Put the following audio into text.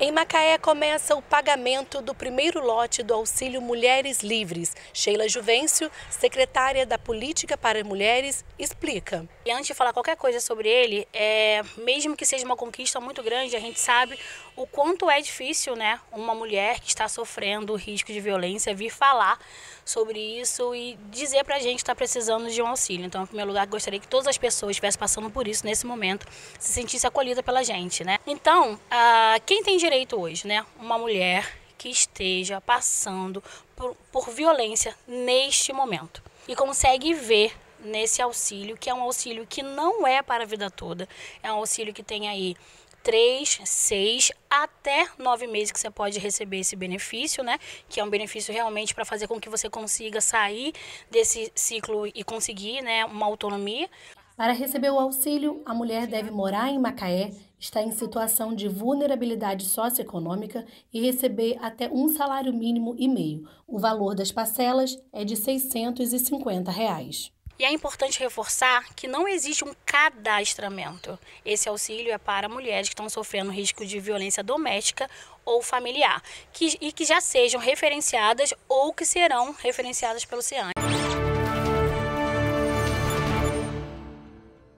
Em Macaé começa o pagamento do primeiro lote do auxílio Mulheres Livres. Sheila Juvencio, secretária da Política para Mulheres, explica. E antes de falar qualquer coisa sobre ele, é, mesmo que seja uma conquista muito grande, a gente sabe o quanto é difícil, né, uma mulher que está sofrendo risco de violência vir falar sobre isso e dizer pra gente que está precisando de um auxílio. Então, em primeiro lugar, gostaria que todas as pessoas estivessem passando por isso nesse momento, se sentisse acolhida pela gente, né? Então, ah, quem tem direito hoje, né? Uma mulher que esteja passando por, por violência neste momento e consegue ver nesse auxílio, que é um auxílio que não é para a vida toda, é um auxílio que tem aí 3, 6 até 9 meses que você pode receber esse benefício, né? Que é um benefício realmente para fazer com que você consiga sair desse ciclo e conseguir, né, uma autonomia. Para receber o auxílio, a mulher deve morar em Macaé, estar em situação de vulnerabilidade socioeconômica e receber até um salário mínimo e meio. O valor das parcelas é de R$ 650. Reais. E é importante reforçar que não existe um cadastramento. Esse auxílio é para mulheres que estão sofrendo risco de violência doméstica ou familiar que, e que já sejam referenciadas ou que serão referenciadas pelo CEAN.